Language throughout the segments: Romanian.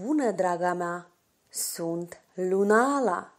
Bună, draga mea! Sunt Lunala!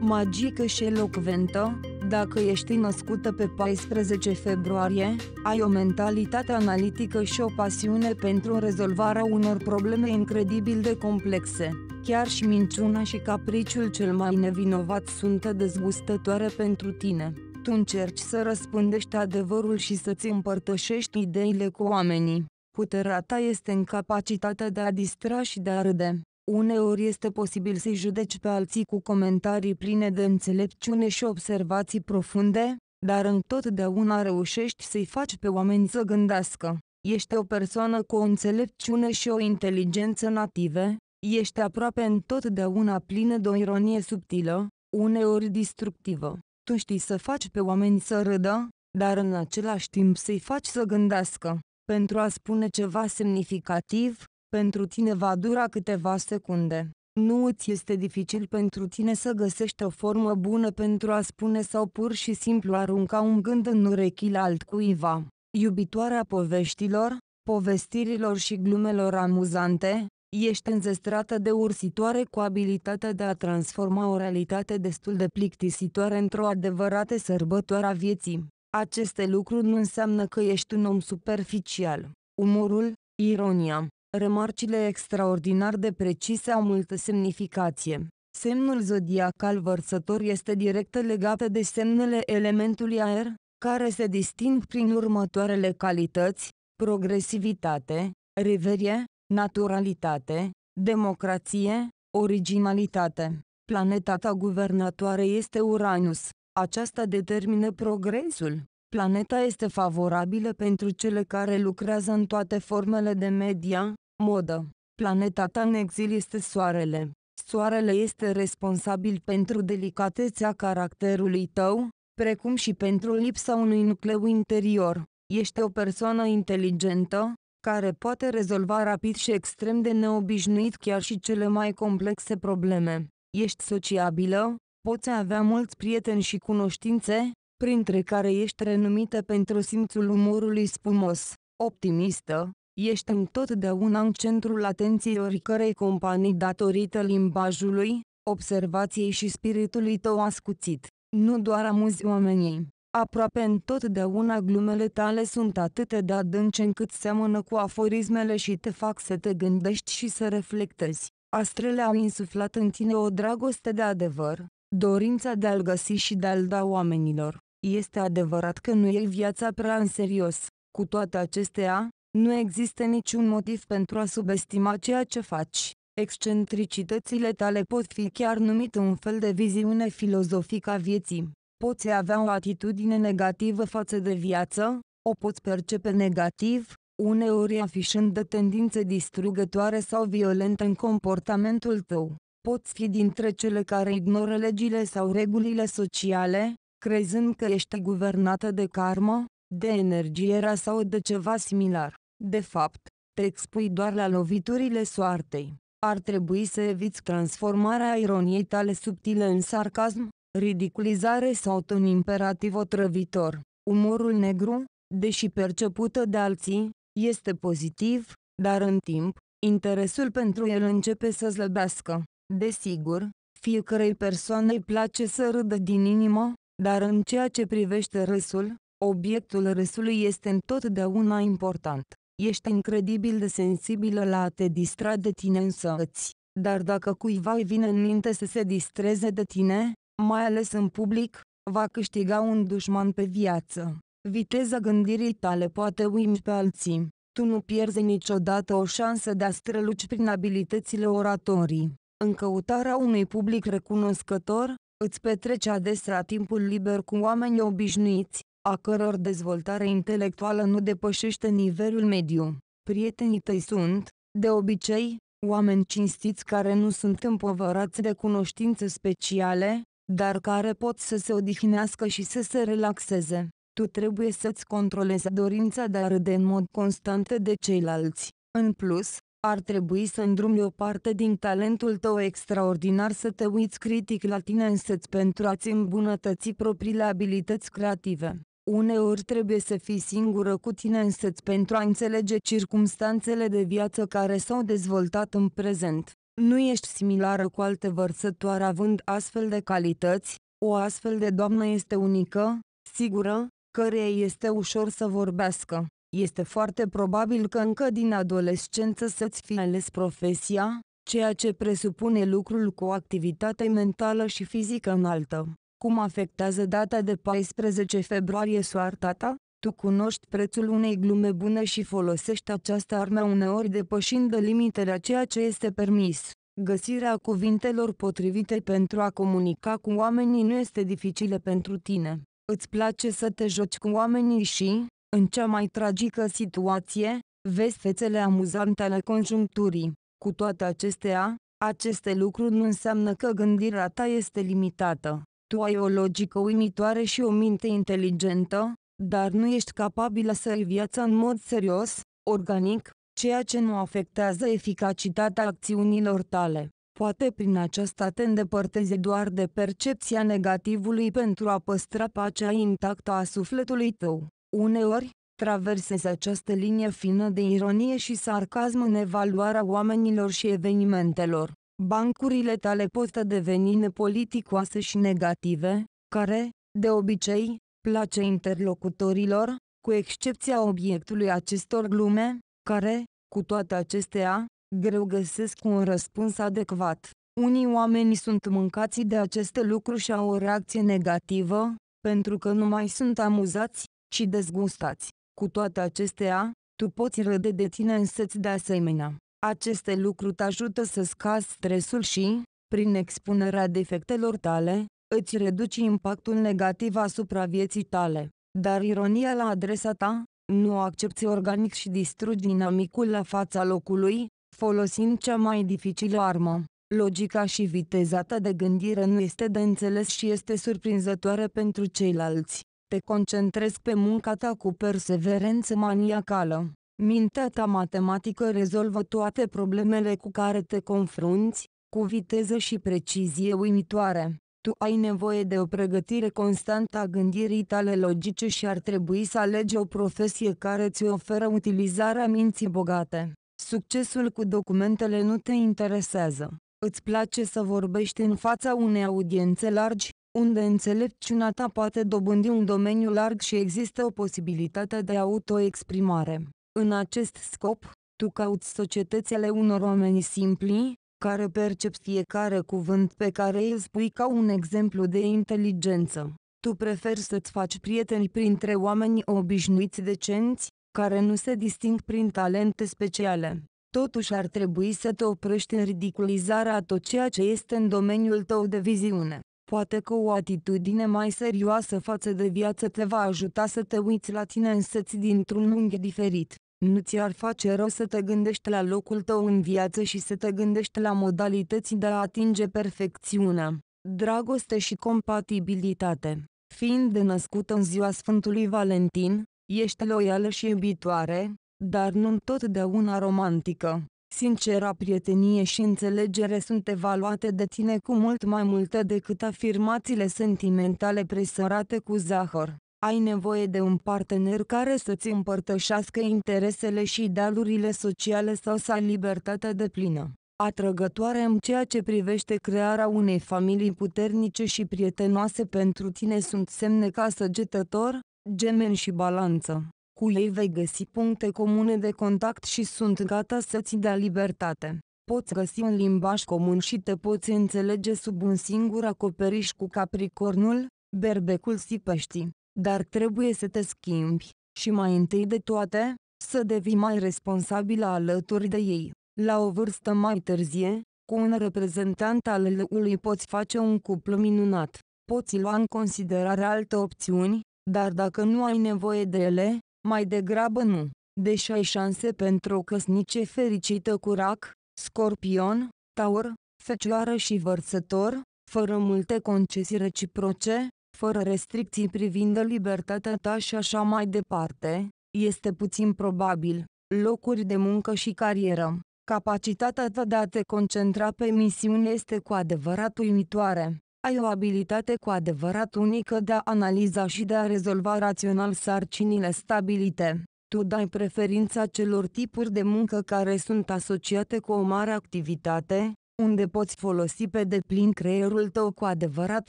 Magică și elocventă, dacă ești născută pe 14 februarie, ai o mentalitate analitică și o pasiune pentru rezolvarea unor probleme incredibil de complexe. Chiar și minciuna și capriciul cel mai nevinovat sunt dezgustătoare pentru tine. Tu încerci să răspândești adevărul și să-ți împărtășești ideile cu oamenii. Puterea ta este în capacitatea de a distra și de a râde. Uneori este posibil să-i judeci pe alții cu comentarii pline de înțelepciune și observații profunde, dar întotdeauna reușești să-i faci pe oameni să gândească. Ești o persoană cu o înțelepciune și o inteligență native, ești aproape întotdeauna plină de o ironie subtilă, uneori destructivă. Tu știi să faci pe oameni să râdă, dar în același timp să-i faci să gândească. Pentru a spune ceva semnificativ, pentru tine va dura câteva secunde. Nu îți este dificil pentru tine să găsești o formă bună pentru a spune sau pur și simplu arunca un gând în urechile altcuiva. Iubitoarea poveștilor, povestirilor și glumelor amuzante, ești înzestrată de ursitoare cu abilitatea de a transforma o realitate destul de plictisitoare într-o adevărată sărbătoare a vieții. Aceste lucruri nu înseamnă că ești un om superficial. Umorul, ironia, remarcile extraordinar de precise au multă semnificație. Semnul zodiacal vărsător este direct legat de semnele elementului aer, care se disting prin următoarele calități, progresivitate, reverie, naturalitate, democrație, originalitate. Planeta ta guvernatoare este Uranus, aceasta determină progresul. Planeta este favorabilă pentru cele care lucrează în toate formele de media, modă. Planeta ta în exil este soarele. Soarele este responsabil pentru delicatețea caracterului tău, precum și pentru lipsa unui nucleu interior. Ești o persoană inteligentă, care poate rezolva rapid și extrem de neobișnuit chiar și cele mai complexe probleme. Ești sociabilă, poți avea mulți prieteni și cunoștințe, printre care ești renumită pentru simțul umorului spumos, optimistă, ești întotdeauna în centrul atenției oricărei companii datorită limbajului, observației și spiritului tău ascuțit. Nu doar amuzi oamenii. Aproape întotdeauna glumele tale sunt atât de adânci încât seamănă cu aforismele și te fac să te gândești și să reflectezi. Astrele au insuflat în tine o dragoste de adevăr, dorința de a-l găsi și de a-l da oamenilor. Este adevărat că nu e viața prea în serios. Cu toate acestea, nu există niciun motiv pentru a subestima ceea ce faci. Excentricitățile tale pot fi chiar numit un fel de viziune filozofică a vieții. Poți avea o atitudine negativă față de viață, o poți percepe negativ, uneori afișând de tendințe distrugătoare sau violente în comportamentul tău poți fi dintre cele care ignoră legile sau regulile sociale, crezând că ești guvernată de karma, de energie sau de ceva similar. De fapt, te expui doar la loviturile soartei. Ar trebui să eviți transformarea ironiei tale subtile în sarcasm, ridiculizare sau un imperativ otrăvitor. Umorul negru, deși percepută de alții, este pozitiv, dar în timp, interesul pentru el începe să slăbească. Desigur, fiecarei persoane îi place să râdă din inimă, dar în ceea ce privește râsul, obiectul râsului este întotdeauna important. Ești incredibil de sensibilă la a te distra de tine îți. dar dacă cuiva îi vine în minte să se distreze de tine, mai ales în public, va câștiga un dușman pe viață. Viteza gândirii tale poate uimi pe alții. Tu nu pierzi niciodată o șansă de a străluci prin abilitățile oratorii. În căutarea unui public recunoscător, îți petreci adesea timpul liber cu oameni obișnuiți, a căror dezvoltare intelectuală nu depășește nivelul mediu. Prietenii tăi sunt, de obicei, oameni cinstiți care nu sunt împovărați de cunoștințe speciale, dar care pot să se odihnească și să se relaxeze. Tu trebuie să-ți controlezi dorința de a râde în mod constant de ceilalți. În plus, ar trebui să îndrumi o parte din talentul tău extraordinar să te uiți critic la tine însăți pentru a-ți îmbunătăți propriile abilități creative. Uneori trebuie să fii singură cu tine însăți pentru a înțelege circumstanțele de viață care s-au dezvoltat în prezent. Nu ești similară cu alte vărsătoare având astfel de calități, o astfel de doamnă este unică, sigură, căreia este ușor să vorbească. Este foarte probabil că încă din adolescență să-ți fi ales profesia, ceea ce presupune lucrul cu o activitate mentală și fizică înaltă. Cum afectează data de 14 februarie soarta ta? Tu cunoști prețul unei glume bune și folosești această armă uneori depășind de limitele a ceea ce este permis. Găsirea cuvintelor potrivite pentru a comunica cu oamenii nu este dificilă pentru tine. Îți place să te joci cu oamenii și, în cea mai tragică situație, vezi fețele amuzante ale conjuncturii. Cu toate acestea, aceste lucruri nu înseamnă că gândirea ta este limitată. Tu ai o logică uimitoare și o minte inteligentă, dar nu ești capabilă să ai viața în mod serios, organic, ceea ce nu afectează eficacitatea acțiunilor tale. Poate prin aceasta te îndepărtezi doar de percepția negativului pentru a păstra pacea intactă a sufletului tău. Uneori, traversez această linie fină de ironie și sarcasm în evaluarea oamenilor și evenimentelor. Bancurile tale pot deveni nepoliticoase și negative, care, de obicei, place interlocutorilor, cu excepția obiectului acestor glume, care, cu toate acestea, greu găsesc un răspuns adecvat. Unii oameni sunt mâncați de aceste lucruri și au o reacție negativă, pentru că nu mai sunt amuzați ci dezgustați. Cu toate acestea, tu poți râde de tine însă-ți de asemenea. Aceste lucruri te ajută să scazi stresul și, prin expunerea defectelor tale, îți reduci impactul negativ asupra vieții tale. Dar ironia la adresa ta, nu accepti organic și distrugi dinamicul la fața locului, folosind cea mai dificilă armă. Logica și viteza ta de gândire nu este de înțeles și este surprinzătoare pentru ceilalți. Te concentrezi pe munca ta cu perseverență maniacală. Mintea ta matematică rezolvă toate problemele cu care te confrunți, cu viteză și precizie uimitoare. Tu ai nevoie de o pregătire constantă a gândirii tale logice și ar trebui să alegi o profesie care ți oferă utilizarea minții bogate. Succesul cu documentele nu te interesează. Îți place să vorbești în fața unei audiențe largi? unde înțelepciunea ta poate dobândi un domeniu larg și există o posibilitate de autoexprimare. În acest scop, tu cauți societățile unor oameni simpli, care percep fiecare cuvânt pe care îl spui ca un exemplu de inteligență. Tu preferi să-ți faci prieteni printre oameni obișnuiți decenți, care nu se disting prin talente speciale. Totuși ar trebui să te oprești în ridiculizarea a tot ceea ce este în domeniul tău de viziune. Poate că o atitudine mai serioasă față de viață te va ajuta să te uiți la tine însăți dintr-un unghi diferit. Nu ți-ar face rău să te gândești la locul tău în viață și să te gândești la modalități de a atinge perfecțiunea, dragoste și compatibilitate. Fiind născută în ziua Sfântului Valentin, ești loială și iubitoare, dar nu întotdeauna romantică. Sincera prietenie și înțelegere sunt evaluate de tine cu mult mai multe decât afirmațiile sentimentale presărate cu zahăr. Ai nevoie de un partener care să-ți împărtășească interesele și idealurile sociale sau să ai libertate de plină. Atrăgătoare în ceea ce privește crearea unei familii puternice și prietenoase pentru tine sunt semne ca săgetător, gemeni și balanță. Cu ei vei găsi puncte comune de contact și sunt gata să-ți dea libertate. Poți găsi un limbaj comun și te poți înțelege sub un singur acoperiș cu capricornul, berbecul și peștii. Dar trebuie să te schimbi, și mai întâi de toate, să devii mai responsabilă alături de ei. La o vârstă mai târzie, cu un reprezentant al lui poți face un cuplu minunat. Poți lua în considerare alte opțiuni, dar dacă nu ai nevoie de ele, mai degrabă nu. Deși ai șanse pentru o căsnice fericită cu rac, scorpion, taur, fecioară și vărsător, fără multe concesii reciproce, fără restricții privind libertatea ta și așa mai departe, este puțin probabil. Locuri de muncă și carieră. Capacitatea ta de a te concentra pe misiune este cu adevărat uimitoare ai o abilitate cu adevărat unică de a analiza și de a rezolva rațional sarcinile stabilite. Tu dai preferința celor tipuri de muncă care sunt asociate cu o mare activitate, unde poți folosi pe deplin creierul tău cu adevărat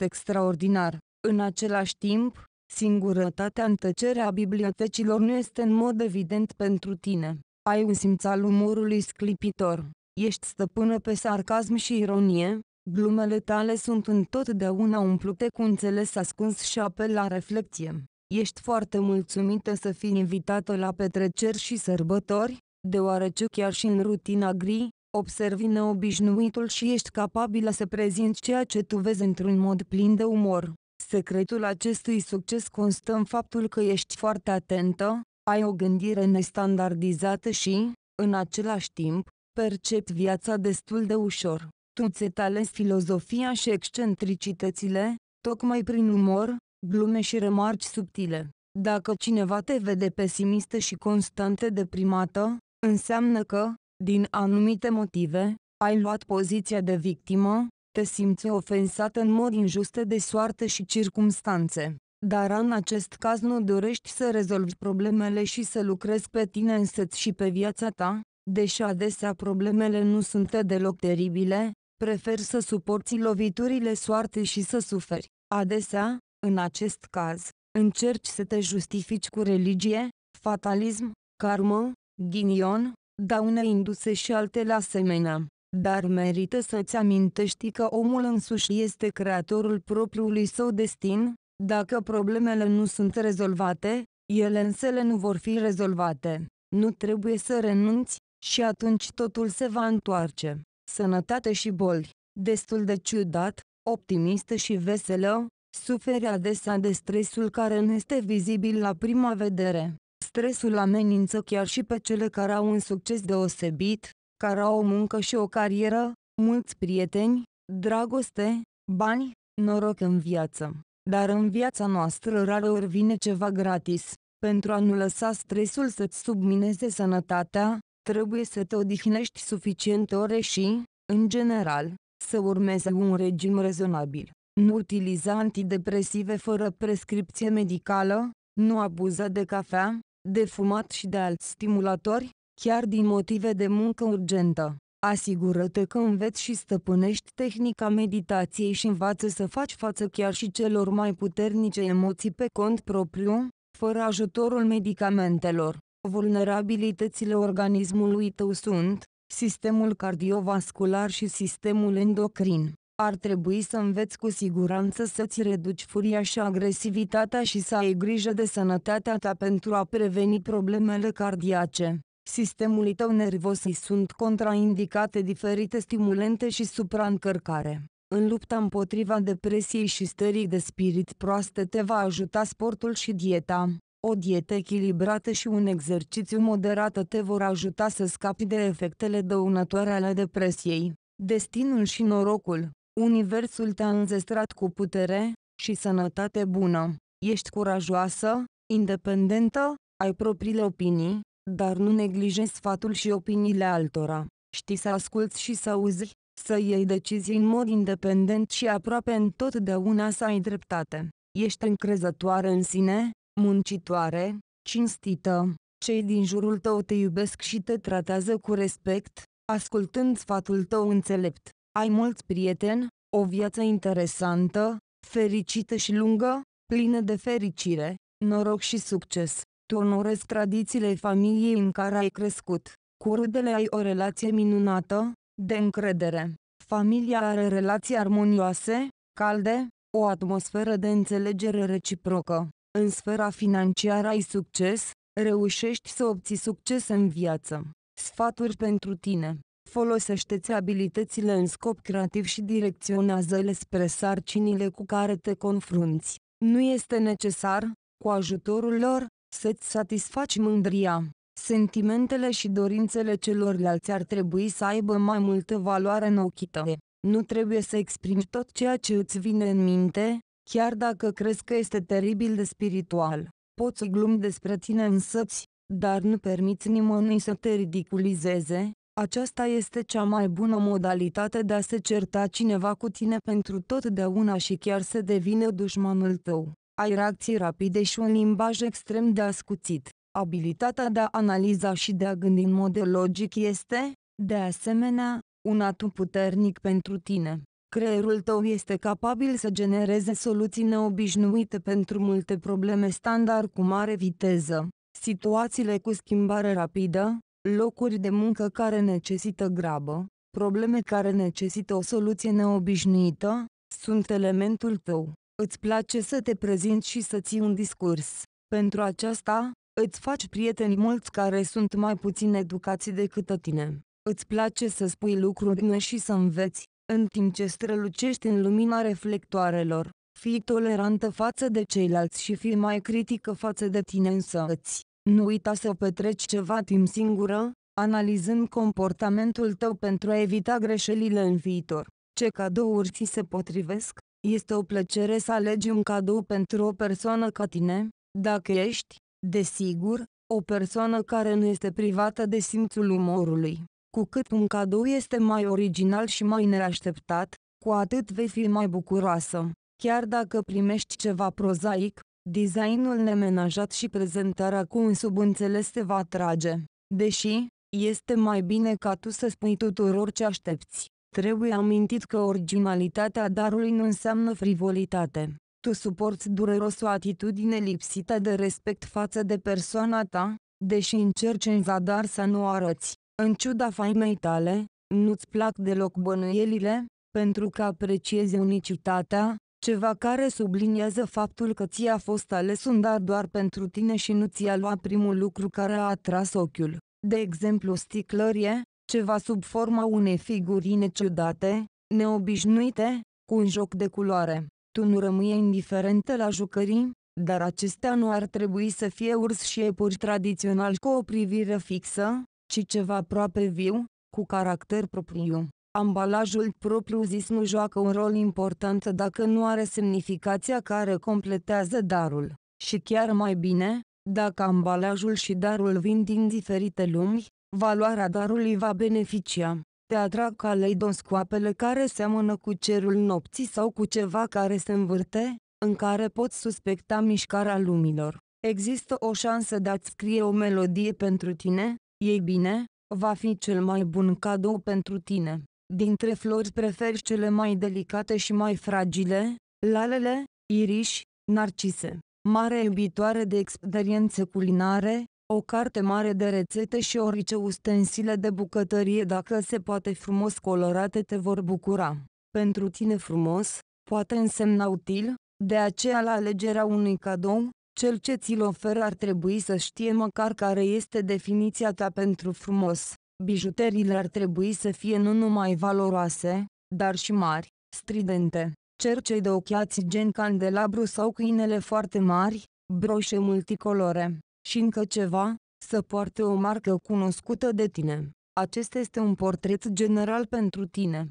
extraordinar. În același timp, singurătatea în tăcerea bibliotecilor nu este în mod evident pentru tine. Ai un simț al umorului sclipitor. Ești stăpână pe sarcasm și ironie, Glumele tale sunt întotdeauna umplute cu înțeles ascuns și apel la reflecție. Ești foarte mulțumită să fii invitată la petreceri și sărbători, deoarece chiar și în rutina gri, observi neobișnuitul și ești capabilă să prezinți ceea ce tu vezi într-un mod plin de umor. Secretul acestui succes constă în faptul că ești foarte atentă, ai o gândire nestandardizată și, în același timp, percepi viața destul de ușor virtuțe tale filozofia și excentricitățile, tocmai prin umor, glume și remarci subtile. Dacă cineva te vede pesimistă și constantă deprimată, înseamnă că, din anumite motive, ai luat poziția de victimă, te simți ofensată în mod injust de soartă și circumstanțe. Dar în acest caz nu dorești să rezolvi problemele și să lucrezi pe tine însăți și pe viața ta, deși adesea problemele nu sunt deloc teribile, Prefer să suporți loviturile soarte și să suferi. Adesea, în acest caz, încerci să te justifici cu religie, fatalism, karmă, ghinion, daune induse și altele asemenea. Dar merită să-ți amintești că omul însuși este creatorul propriului său destin, dacă problemele nu sunt rezolvate, ele însele nu vor fi rezolvate. Nu trebuie să renunți, și atunci totul se va întoarce sănătate și boli. Destul de ciudat, optimistă și veselă, suferi adesea de stresul care nu este vizibil la prima vedere. Stresul amenință chiar și pe cele care au un succes deosebit, care au o muncă și o carieră, mulți prieteni, dragoste, bani, noroc în viață. Dar în viața noastră ori vine ceva gratis. Pentru a nu lăsa stresul să-ți submineze sănătatea, trebuie să te odihnești suficient ore și, în general, să urmezi un regim rezonabil. Nu utiliza antidepresive fără prescripție medicală, nu abuza de cafea, de fumat și de alți stimulatori, chiar din motive de muncă urgentă. Asigură-te că înveți și stăpânești tehnica meditației și învață să faci față chiar și celor mai puternice emoții pe cont propriu, fără ajutorul medicamentelor. Vulnerabilitățile organismului tău sunt sistemul cardiovascular și sistemul endocrin. Ar trebui să înveți cu siguranță să-ți reduci furia și agresivitatea și să ai grijă de sănătatea ta pentru a preveni problemele cardiace. Sistemului tău nervos îi sunt contraindicate diferite stimulente și supraîncărcare. În lupta împotriva depresiei și stării de spirit proaste te va ajuta sportul și dieta. O dietă echilibrată și un exercițiu moderat te vor ajuta să scapi de efectele dăunătoare ale depresiei. Destinul și norocul, universul te-a înzestrat cu putere și sănătate bună. Ești curajoasă, independentă, ai propriile opinii, dar nu neglijezi sfatul și opiniile altora. Știi să asculți și să auzi, să iei decizii în mod independent și aproape întotdeauna să ai dreptate. Ești încrezătoare în sine, muncitoare, cinstită, cei din jurul tău te iubesc și te tratează cu respect, ascultând sfatul tău înțelept. Ai mulți prieteni, o viață interesantă, fericită și lungă, plină de fericire, noroc și succes. Tu onorezi tradițiile familiei în care ai crescut. Cu rudele ai o relație minunată, de încredere. Familia are relații armonioase, calde, o atmosferă de înțelegere reciprocă. În sfera financiară ai succes, reușești să obții succes în viață. Sfaturi pentru tine. Folosește-ți abilitățile în scop creativ și direcționează-le spre sarcinile cu care te confrunți. Nu este necesar, cu ajutorul lor, să-ți satisfaci mândria. Sentimentele și dorințele celorlalți ar trebui să aibă mai multă valoare în ochii tăi. Nu trebuie să exprimi tot ceea ce îți vine în minte, Chiar dacă crezi că este teribil de spiritual, poți glumi despre tine însăți, dar nu permiți nimănui să te ridiculizeze, aceasta este cea mai bună modalitate de a se certa cineva cu tine pentru totdeauna și chiar să devină dușmanul tău. Ai reacții rapide și un limbaj extrem de ascuțit. Abilitatea de a analiza și de a gândi în mod logic este, de asemenea, un atu puternic pentru tine. Creierul tău este capabil să genereze soluții neobișnuite pentru multe probleme standard cu mare viteză, situațiile cu schimbare rapidă, locuri de muncă care necesită grabă, probleme care necesită o soluție neobișnuită, sunt elementul tău. Îți place să te prezinți și să ții un discurs. Pentru aceasta, îți faci prieteni mulți care sunt mai puțin educați decât tine. Îți place să spui lucruri noi și să înveți în timp ce strălucești în lumina reflectoarelor. Fii tolerantă față de ceilalți și fii mai critică față de tine însăți. Nu uita să petreci ceva timp singură, analizând comportamentul tău pentru a evita greșelile în viitor. Ce cadouri ți se potrivesc? Este o plăcere să alegi un cadou pentru o persoană ca tine, dacă ești, desigur, o persoană care nu este privată de simțul umorului. Cu cât un cadou este mai original și mai neașteptat, cu atât vei fi mai bucuroasă. Chiar dacă primești ceva prozaic, designul nemenajat și prezentarea cu un subînțeles te va atrage. Deși, este mai bine ca tu să spui tuturor ce aștepți. Trebuie amintit că originalitatea darului nu înseamnă frivolitate. Tu suporți dureros o atitudine lipsită de respect față de persoana ta, deși încerci în zadar să nu arăți. În ciuda faimei tale, nu-ți plac deloc bănuielile, pentru că apreciezi unicitatea, ceva care subliniază faptul că ți-a fost ales un dar doar pentru tine și nu ți-a luat primul lucru care a atras ochiul, de exemplu sticlărie, ceva sub forma unei figurine ciudate, neobișnuite, cu un joc de culoare. Tu nu rămâi indiferentă la jucării, dar acestea nu ar trebui să fie urs și epuri tradițional cu o privire fixă, ci ceva aproape viu, cu caracter propriu. Ambalajul propriu-zis nu joacă un rol important dacă nu are semnificația care completează darul. Și chiar mai bine, dacă ambalajul și darul vin din diferite lumi, valoarea darului va beneficia. Te atrag caleidoscoapele care seamănă cu cerul nopții sau cu ceva care se învârte, în care poți suspecta mișcarea lumilor. Există o șansă de a-ți scrie o melodie pentru tine, ei bine, va fi cel mai bun cadou pentru tine. Dintre flori preferi cele mai delicate și mai fragile, lalele, iriși, narcise. Mare iubitoare de experiențe culinare, o carte mare de rețete și orice ustensile de bucătărie dacă se poate frumos colorate te vor bucura. Pentru tine frumos, poate însemna util, de aceea la alegerea unui cadou, cel ce ți-l oferă ar trebui să știe măcar care este definiția ta pentru frumos. Bijuteriile ar trebui să fie nu numai valoroase, dar și mari, stridente. Cercei de ochiați gen candelabru sau câinele foarte mari, broșe multicolore. Și încă ceva, să poarte o marcă cunoscută de tine. Acesta este un portret general pentru tine